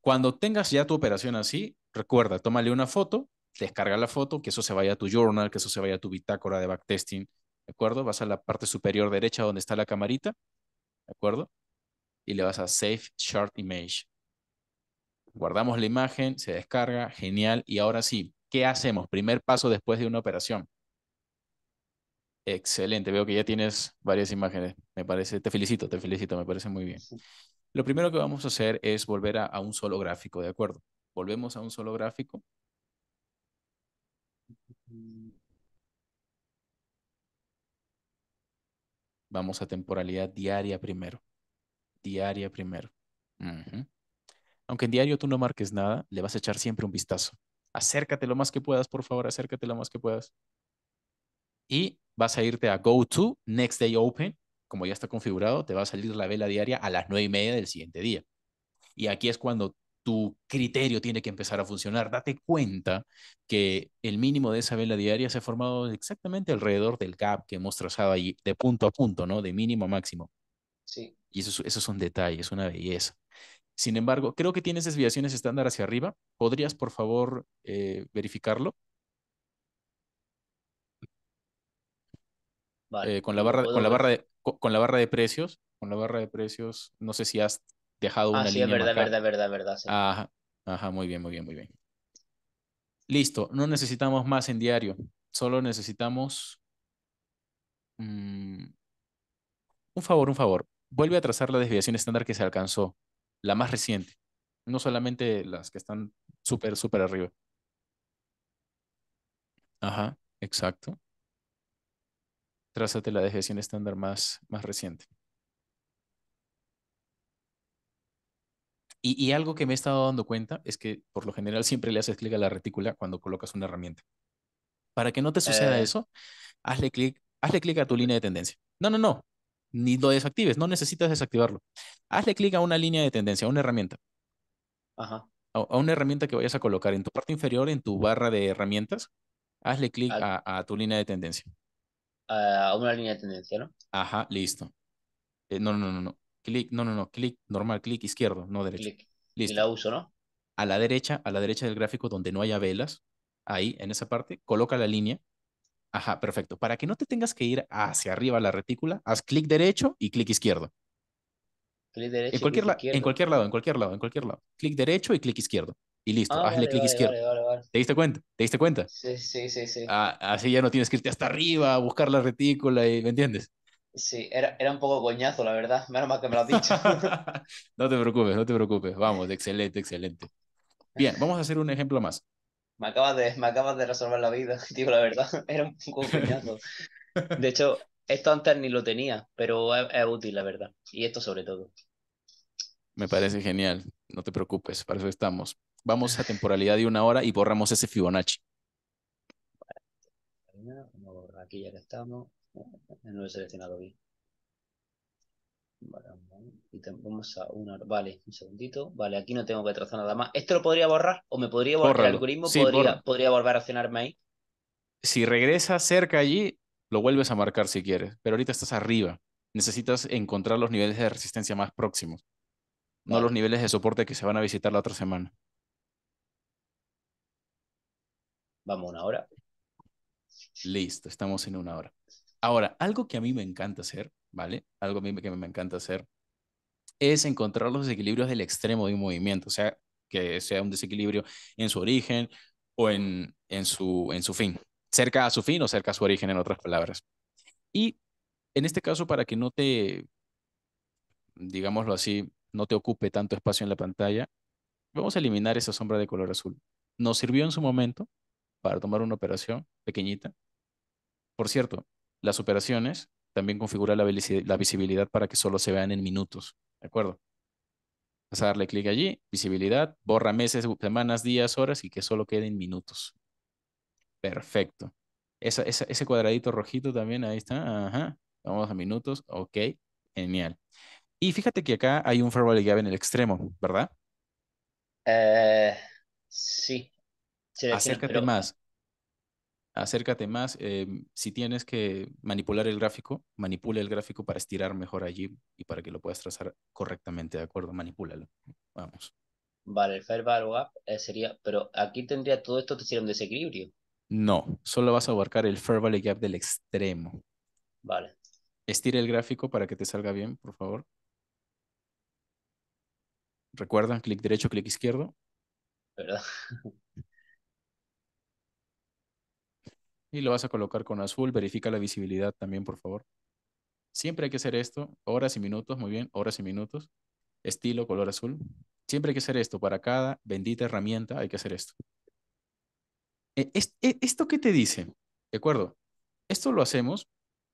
Cuando tengas ya tu operación así, recuerda, tómale una foto, descarga la foto, que eso se vaya a tu journal, que eso se vaya a tu bitácora de backtesting, ¿de acuerdo? Vas a la parte superior derecha donde está la camarita, ¿de acuerdo? Y le vas a Save short Image. Guardamos la imagen, se descarga, genial. Y ahora sí, ¿qué hacemos? Primer paso después de una operación. Excelente, veo que ya tienes varias imágenes, me parece, te felicito, te felicito, me parece muy bien. Lo primero que vamos a hacer es volver a, un solo gráfico, ¿de acuerdo? Volvemos a un solo gráfico. Vamos a temporalidad diaria primero. Diaria primero. Aunque en diario tú no marques nada, le vas a echar siempre un vistazo. Acércate lo más que puedas, por favor, acércate lo más que puedas. Y vas a irte a Go to, Next Day Open, como ya está configurado, te va a salir la vela diaria a las nueve y media del siguiente día. Y aquí es cuando tu criterio tiene que empezar a funcionar. Date cuenta que el mínimo de esa vela diaria se ha formado exactamente alrededor del gap que hemos trazado ahí, de punto a punto, ¿no? De mínimo a máximo. Sí. Y eso, es un detalle, es una belleza. Sin embargo, creo que tienes desviaciones estándar hacia arriba. ¿Podrías, por favor, eh, verificarlo? Eh, con, la barra, con, la barra de, con, la barra de precios, con la barra de precios, no sé si has dejado ah, una sí, línea. Ah, sí, verdad, verdad, verdad, verdad, Ajá, ajá, muy bien, muy bien, muy bien. Listo, no necesitamos más en diario, solo necesitamos... Mm, un favor, un favor. Vuelve a trazar la desviación estándar que se alcanzó, la más reciente, no solamente las que están súper, súper arriba. Ajá, exacto trázate la dejeción estándar más, más reciente. Y, algo que me he estado dando cuenta es que por lo general siempre le haces clic a la retícula cuando colocas una herramienta. Para que no te suceda eh. eso, hazle clic hazle a tu línea de tendencia. No, no, no. Ni lo desactives, no necesitas desactivarlo. Hazle clic a una línea de tendencia, a una herramienta. Ajá. A, una herramienta que vayas a colocar en tu parte inferior, en tu barra de herramientas. Hazle clic a, tu línea de tendencia a una línea de tendencia, ¿no? Ajá, listo. Eh, no, no, no, no. Clic, no, no, no. Clic normal, clic izquierdo, no derecho. Listo. Y la uso, ¿no? A la derecha, a la derecha del gráfico donde no haya velas, ahí, en esa parte, coloca la línea. Ajá, perfecto. Para que no te tengas que ir hacia arriba a la retícula, haz clic derecho y clic izquierdo. Clic derecho. izquierdo. en cualquier lado, en cualquier lado, en cualquier lado. Clic derecho y clic izquierdo y listo, ah, hazle clic izquierdo. ¿Te diste cuenta? ¿Te diste cuenta? Sí, sí, sí, sí. Ah, así ya no tienes que irte hasta arriba a buscar la retícula y, ¿me entiendes? Sí, era, un poco coñazo, la verdad. Menos mal que me lo has dicho. no te preocupes, no te preocupes. Vamos, excelente, excelente. Bien, vamos a hacer un ejemplo más. Me acabas de, me acabas de resolver la vida, digo la verdad. Era un poco coñazo. De hecho, esto antes ni lo tenía, pero es útil, la verdad. Y esto sobre todo. Me parece genial. No te preocupes, para eso estamos vamos a temporalidad de una hora y borramos ese Fibonacci. Aquí ya que estamos, eh, no lo he seleccionado bien. Vale, vamos a una Vale, un segundito. Vale, aquí no tengo que trazar nada más. ¿Esto lo podría borrar? ¿O me podría borrar el algoritmo? podría, volver a accionarme ahí? Si regresas cerca allí, lo vuelves a marcar si quieres. Pero ahorita estás arriba. Necesitas encontrar los niveles de resistencia más próximos. No los niveles de soporte que se van a visitar la otra semana. Vamos, una hora. Listo, estamos en una hora. Ahora, algo que a mí me encanta hacer, ¿vale? Algo que me encanta hacer es encontrar los desequilibrios del extremo de un movimiento, o sea, que sea un desequilibrio en su origen o en, en, su, en su fin, cerca a su fin o cerca a su origen, en otras palabras. Y en este caso, para que no te, digámoslo así, no te ocupe tanto espacio en la pantalla, vamos a eliminar esa sombra de color azul. Nos sirvió en su momento, para tomar una operación pequeñita. Por cierto, las operaciones también configura la, visibilidad para que solo se vean en minutos, ¿de acuerdo? Vas a darle clic allí, visibilidad, borra meses, semanas, días, horas y que solo queden minutos. Perfecto. ese cuadradito rojito también, ahí está. Ajá. Vamos a minutos. Ok, genial. Y fíjate que acá hay un firewall llave en el extremo, ¿verdad? Eh, sí. Acércate más. Acércate más. Em, si tienes que manipular el gráfico, manipula el gráfico para estirar mejor allí y para que lo puedas trazar correctamente, ¿de acuerdo? Manipúlalo. Vamos. Vale, el fair value ah, eh, gap sería, pero aquí tendría todo esto que sería un desequilibrio. No, solo vas a abarcar el fair value gap del extremo. Vale. Estira el gráfico para que te salga bien, por favor. Recuerdan, clic derecho, clic izquierdo. ¿Verdad? y lo vas a colocar con azul. Verifica la visibilidad también, por favor. Siempre hay que hacer esto, horas y minutos, muy bien, horas y minutos. Estilo, color azul. Siempre hay que hacer esto, para cada bendita herramienta hay que hacer esto. E, e, ¿Esto qué te dice? ¿De acuerdo? Esto lo hacemos,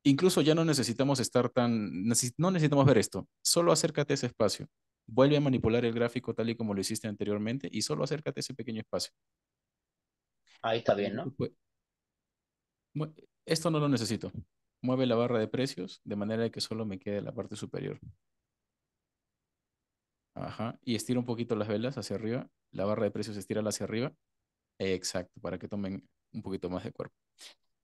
incluso ya no necesitamos estar tan, no necesitamos ver esto, solo acércate a ese espacio. Vuelve a manipular el gráfico tal y como lo hiciste anteriormente y solo acércate a ese pequeño espacio. Ahí está bien, ¿no? esto no lo necesito. Mueve la barra de precios de manera que solo me quede la parte superior. Ajá. Y estira un poquito las velas hacia arriba. La barra de precios estira hacia arriba. Exacto, para que tomen un poquito más de cuerpo.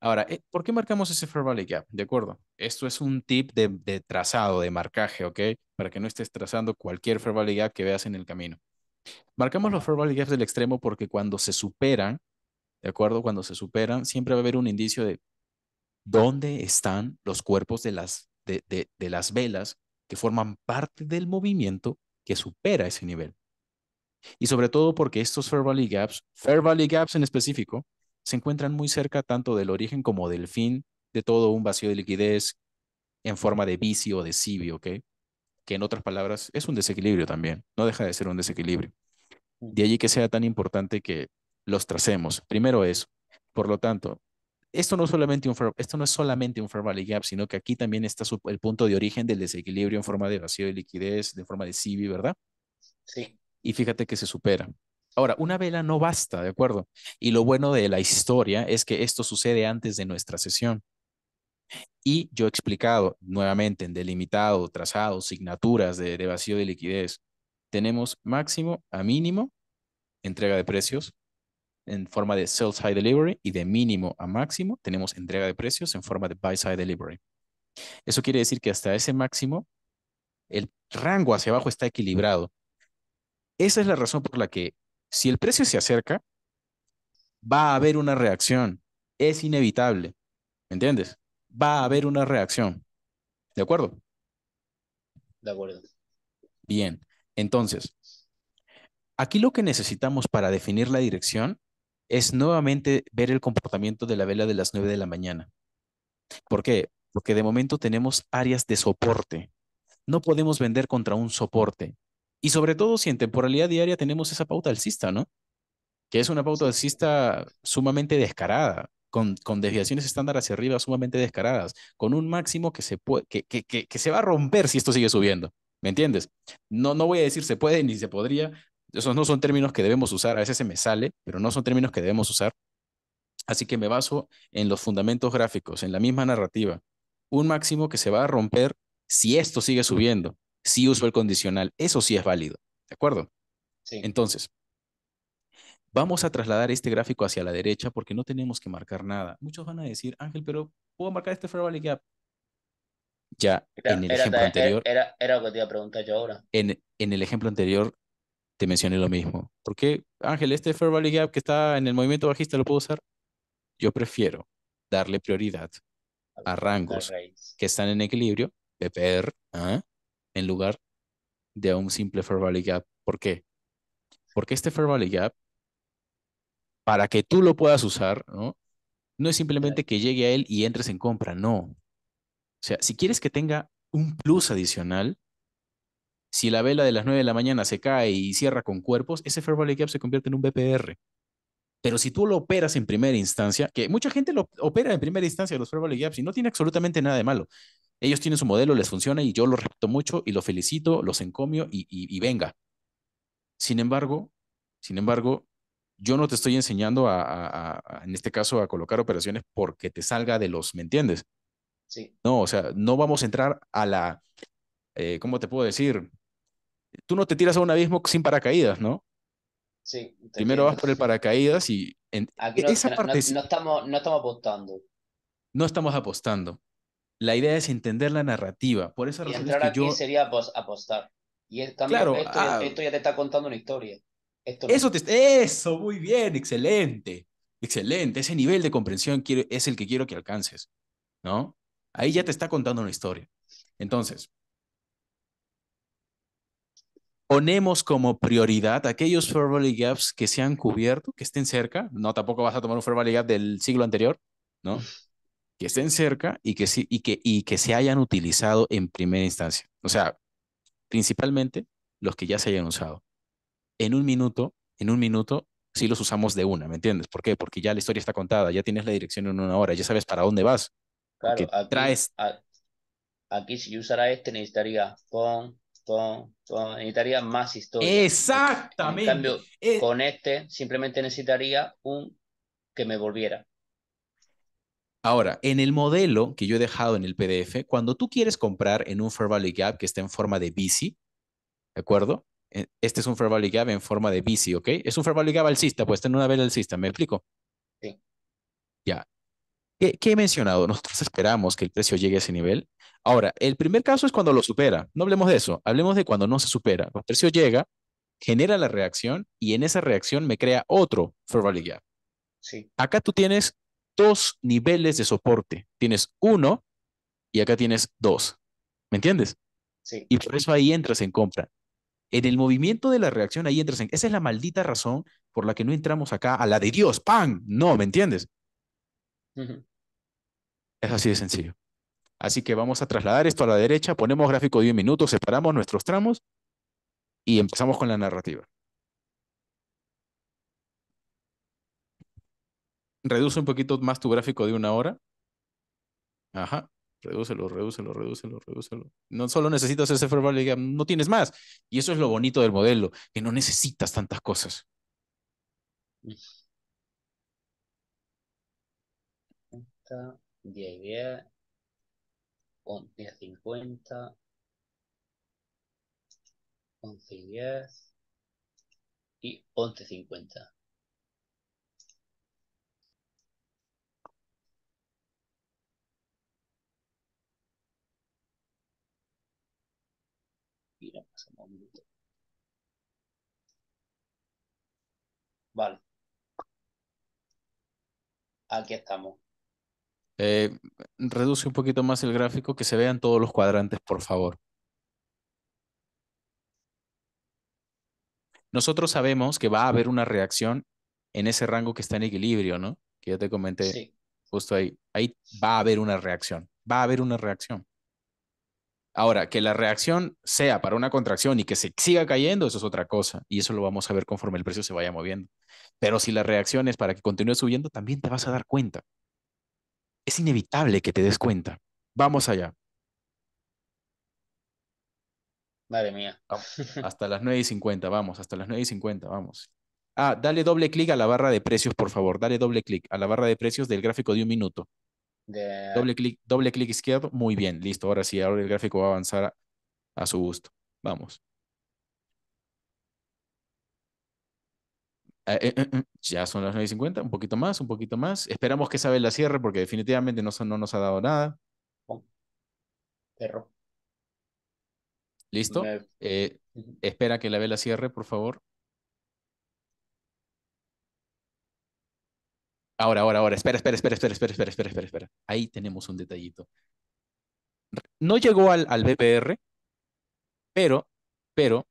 Ahora, eh, ¿por qué marcamos ese Fair Valley Gap? De acuerdo, esto es un tip de, de, trazado, de marcaje, ¿ok? Para que no estés trazando cualquier Fair Valley Gap que veas en el camino. Marcamos los Fair Valley Gaps del extremo porque cuando se superan, ¿de acuerdo? Cuando se superan, siempre va a haber un indicio de dónde están los cuerpos de las, de, las velas que forman parte del movimiento que supera ese nivel. Y sobre todo porque estos Fair Valley Gaps, Fair Valley Gaps en específico, se encuentran muy cerca tanto del origen como del fin de todo un vacío de liquidez en forma de vicio o de cibio, ¿ok? Que en otras palabras es un desequilibrio también, no deja de ser un desequilibrio. De allí que sea tan importante que los tracemos. Primero es Por lo tanto, esto no, es solamente un esto no es solamente un gap, sino que aquí también está el punto de origen del desequilibrio en forma de vacío de liquidez, de forma de CV, ¿verdad? Sí. Y fíjate que se supera. Ahora, una vela no basta, ¿de acuerdo? Y lo bueno de la historia es que esto sucede antes de nuestra sesión. Y yo he explicado nuevamente en delimitado, trazado, signaturas de vacío de liquidez. Tenemos máximo a mínimo, entrega de precios, en forma de sell side delivery y de mínimo a máximo tenemos entrega de precios en forma de buy side delivery. Eso quiere decir que hasta ese máximo el rango hacia abajo está equilibrado. Esa es la razón por la que si el precio se acerca, va a haber una reacción. Es inevitable. ¿Me entiendes? Va a haber una reacción. ¿De acuerdo? De acuerdo. Bien. Entonces, aquí lo que necesitamos para definir la dirección es nuevamente ver el comportamiento de la vela de las 9 de la mañana. ¿Por qué? Porque de momento tenemos áreas de soporte. No podemos vender contra un soporte. Y sobre todo si en temporalidad diaria tenemos esa pauta alcista, ¿no? Que es una pauta alcista sumamente descarada, con, con desviaciones estándar hacia arriba sumamente descaradas, con un máximo que se, puede, que, que, que, que se va a romper si esto sigue subiendo. ¿Me entiendes? No, no voy a decir se puede ni se podría, esos no son términos que debemos usar, a veces se me sale, pero no son términos que debemos usar. Así que me baso en los fundamentos gráficos, en la misma narrativa. Un máximo que se va a romper si esto sigue subiendo, si uso el condicional, eso sí es válido, ¿de acuerdo? Sí. Entonces, vamos a trasladar este gráfico hacia la derecha porque no tenemos que marcar nada. Muchos van a decir, Ángel, pero ¿puedo marcar este Fair y Gap? Ya, en el ejemplo eh, anterior. Era, lo que te iba a preguntar yo ahora. En, en el ejemplo anterior te mencioné lo mismo. ¿Por qué, Ángel, este Fair Value Gap que está en el movimiento bajista lo puedo usar? Yo prefiero darle prioridad a rangos que están en equilibrio, PPR, ¿ah? en lugar de un simple Fair Value Gap. ¿Por qué? Porque este Fair Value Gap, para que tú lo puedas usar, ¿no? no es simplemente que llegue a él y entres en compra, no. O sea, si quieres que tenga un plus adicional, si la vela de las 9 de la mañana se cae y cierra con cuerpos, ese fair value gap se convierte en un BPR. Pero si tú lo operas en primera instancia, que mucha gente lo opera en primera instancia los fair value gaps y no tiene absolutamente nada de malo. Ellos tienen su modelo, les funciona y yo los respeto mucho y los felicito, los encomio y, venga. Sin embargo, sin embargo, yo no te estoy enseñando a, en este caso, a colocar operaciones porque te salga de los, ¿me entiendes? Sí. No, o sea, no vamos a entrar a la, eh, ¿cómo te puedo decir? tú no te tiras a un abismo sin paracaídas, ¿no? Sí. Primero vas por el paracaídas y ah, no, estamos, no estamos apostando. No estamos apostando. La idea es entender la narrativa. Por eso razón entrar aquí sería apostar. Y el cambio, claro, ah. esto, ya te está contando una historia. eso, eso, muy bien, excelente. Excelente. Ese nivel de comprensión es el que quiero que alcances. ¿No? Ahí ya te está contando una historia. Entonces, ponemos como prioridad aquellos Fair Gaps que se han cubierto, que estén cerca. No, tampoco vas a tomar un Fair Gap del siglo anterior, ¿no? Que estén cerca y que, y, que, y que se hayan utilizado en primera instancia. O sea, principalmente los que ya se hayan usado. En un minuto, en un minuto, sí los usamos de una, ¿me entiendes? ¿Por qué? Porque ya la historia está contada, ya tienes la dirección en una hora, ya sabes para dónde vas. Claro, aquí, aquí si yo usara este necesitaría con necesitaría más historia. Exactamente. En eh, con este simplemente necesitaría un que me volviera. Ahora, en el modelo que yo he dejado en el PDF, cuando tú quieres comprar en un Fair Value Gap que está en forma de bici, ¿de acuerdo? Eh, este es un Fair Value Gap en forma de bici, ¿ok? Es un Fair Value Gap alcista, pues en una vela alcista, ¿me explico? Sí. Ya. ¿Qué, he mencionado? Nosotros esperamos que el precio llegue a ese nivel Ahora, el primer caso es cuando lo supera. No hablemos de eso, hablemos de cuando no se supera. El tercio llega, genera la reacción y en esa reacción me crea otro fair gap. Sí. Acá tú tienes dos niveles de soporte. Tienes uno y acá tienes dos. ¿Me entiendes? Sí. Y por eso ahí entras en compra. En el movimiento de la reacción ahí entras en... Esa es la maldita razón por la que no entramos acá a la de Dios, ¡pam! No, ¿me entiendes? Es así de sencillo. Así que vamos a trasladar esto a la derecha, ponemos gráfico de 10 minutos, separamos nuestros tramos y empezamos con la narrativa. Reduce un poquito más tu gráfico de una hora. Ajá, redúcelo, redúcelo, redúcelo, redúcelo. No solo necesitas ese fair no tienes más. Y eso es lo bonito del modelo, que no necesitas tantas cosas. Esta 11 y 50, 11 y 10 y 11 pasamos un minuto. Vale. Aquí estamos. Eh, reduce un poquito más el gráfico, que se vean todos los cuadrantes, por favor. Nosotros sabemos que va a haber una reacción en ese rango que está en equilibrio, ¿no? Que ya te comenté justo ahí. Ahí va a haber una reacción. Va a haber una reacción. Ahora, que la reacción sea para una contracción y que se siga cayendo, eso es otra cosa. Y eso lo vamos a ver conforme el precio se vaya moviendo. Pero si la reacción es para que continúe subiendo, también te vas a dar cuenta es inevitable que te des cuenta. Vamos allá. Madre mía. Hasta las 9.50, y vamos, hasta las 9.50, y vamos. Ah, dale doble clic a la barra de precios, por favor. Dale doble clic a la barra de precios del gráfico de un minuto. Doble clic, doble clic izquierdo. Muy bien, listo. Ahora sí, ahora el gráfico va a avanzar a su gusto. Vamos. Ah, eh, eh, eh, ya son las 9.50, un poquito más, un poquito más. Esperamos que esa vela cierre porque definitivamente no, no nos ha dado nada. Oh, perro. ¿Listo? espera que la vela cierre, por favor. Ahora, ahora, ahora. Espera, espera, espera, espera, espera, espera, espera, espera, espera. Ahí tenemos un detallito. No llegó al, al BPR, pero, pero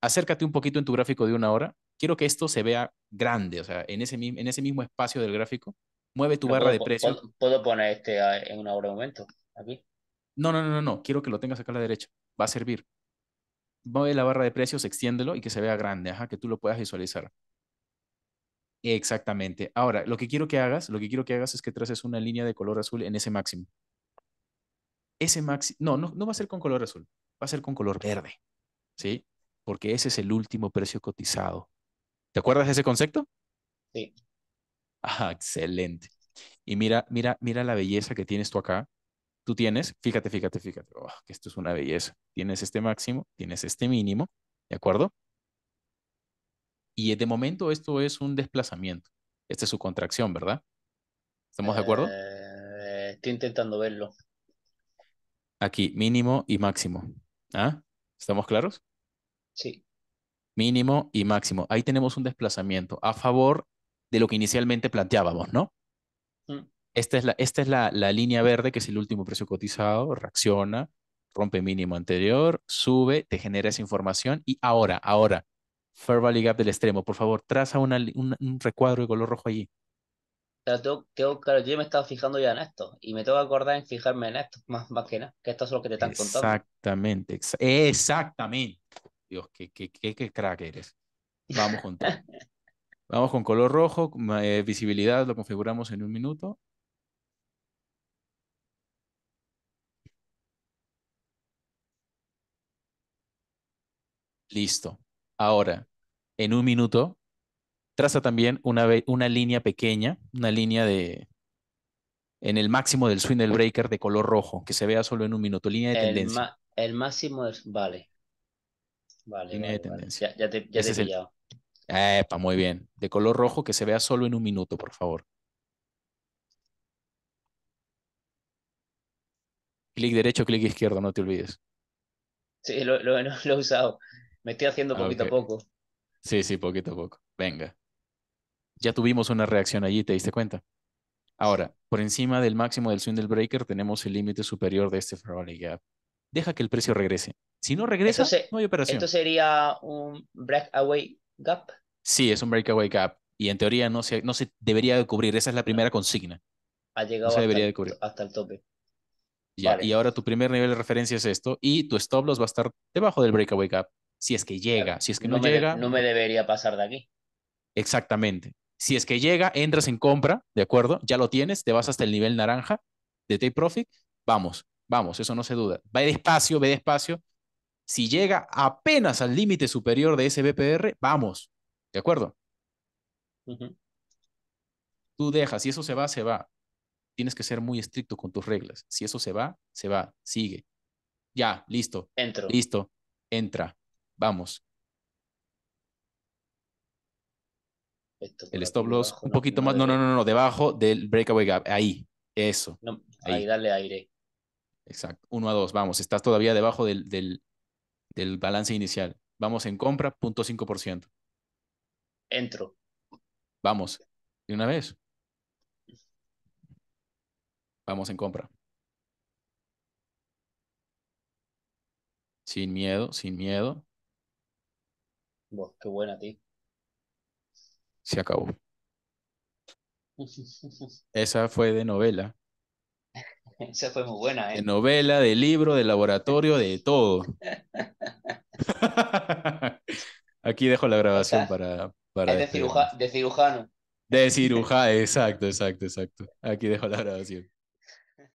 acércate un poquito en tu gráfico de una hora. Quiero que esto se vea grande, o sea, en ese, en ese mismo espacio del gráfico, mueve tu barra de precio Puedo, poner este ah, en una hora de momento? Aquí. No, no, no, no, no. Quiero que lo tengas acá a la derecha. Va a servir. Mueve la barra de precios, extiéndelo y que se vea grande, ajá, que tú lo puedas visualizar. Exactamente. Ahora, lo que quiero que hagas, lo que quiero que hagas es que traces una línea de color azul en ese máximo. Ese máximo, no, no va a ser con color azul, va a ser con color verde. ¿Sí? porque ese es el último precio cotizado. ¿Te acuerdas de ese concepto? Sí. Ah, excelente. Y mira, mira, mira la belleza que tienes tú acá. Tú tienes, fíjate, fíjate, fíjate, oh, que esto es una belleza. Tienes este máximo, tienes este mínimo, ¿de acuerdo? Y de momento esto es un desplazamiento. Esta es su contracción, ¿verdad? ¿Estamos de acuerdo? Eh, estoy intentando verlo. Aquí, mínimo y máximo. ¿Ah? ¿Estamos claros? Sí. Mínimo y máximo. Ahí tenemos un desplazamiento a favor de lo que inicialmente planteábamos, ¿no? Mm. Esta es, la, esta es la, la línea verde, que es el último precio cotizado, reacciona, rompe mínimo anterior, sube, te genera esa información y ahora, ahora, Fair Valley Gap del extremo, por favor, traza un recuadro de color rojo allí. claro, yo me estaba fijando ya en esto y me tengo que acordar en fijarme en esto, más, que nada, que esto es lo que te están contando. Exactamente, exactamente. Dios, qué, qué, qué, crack eres. Vamos con Vamos con color rojo, eh, visibilidad, lo configuramos en un minuto. Listo. Ahora, en un minuto, traza también una, una línea pequeña, una línea de en el máximo del swing del breaker de color rojo, que se vea solo en un minuto, línea de tendencia. el máximo es, vale. Vale, línea de tendencia. Ya, te, he pillado. Epa, muy bien. De color rojo que se vea solo en un minuto, por favor. Clic derecho, clic izquierdo, no te olvides. Sí, lo, he usado. Me estoy haciendo ah, poquito a poco. Sí, sí, poquito a poco. Venga. Ya tuvimos una reacción allí, ¿te diste cuenta? Ahora, por encima del máximo del swing del breaker tenemos el límite superior de este Ferrari Gap deja que el precio regrese. Si no regresa, no hay operación. Esto sería un breakaway gap. Sí, es un breakaway gap. Y en teoría no se, no se debería de cubrir. Esa es la primera consigna. Ha llegado se debería hasta, cubrir. hasta el tope. Ya, y ahora tu primer nivel de referencia es esto. Y tu stop loss va a estar debajo del breakaway gap. Si es que llega. Si es que no, llega. no me debería pasar de aquí. Exactamente. Si es que llega, entras en compra, ¿de acuerdo? Ya lo tienes, te vas hasta el nivel naranja de take profit. Vamos, Vamos, eso no se duda. Va despacio, ve despacio. Si llega apenas al límite superior de ese BPR, vamos. ¿De acuerdo? Tú dejas, si eso se va, se va. Tienes que ser muy estricto con tus reglas. Si eso se va, se va. Sigue. Ya, listo. Entro. Listo. Entra. Vamos. el stop loss, un poquito más, no, no, no, no, debajo del breakaway gap, ahí, eso. ahí. dale aire. Exacto, Uno a dos. vamos, estás todavía debajo del, del, del balance inicial. Vamos en compra, Punto cinco por ciento. Entro. Vamos, de una vez. Vamos en compra. Sin miedo, sin miedo. qué buena, ti. Se acabó. Esa fue de novela. Esa fue muy buena, ¿eh? De novela, de libro, de laboratorio, de todo. Aquí dejo la grabación para, para. de, este de cirujano. De cirujano, exacto, exacto, exacto. Aquí dejo la grabación.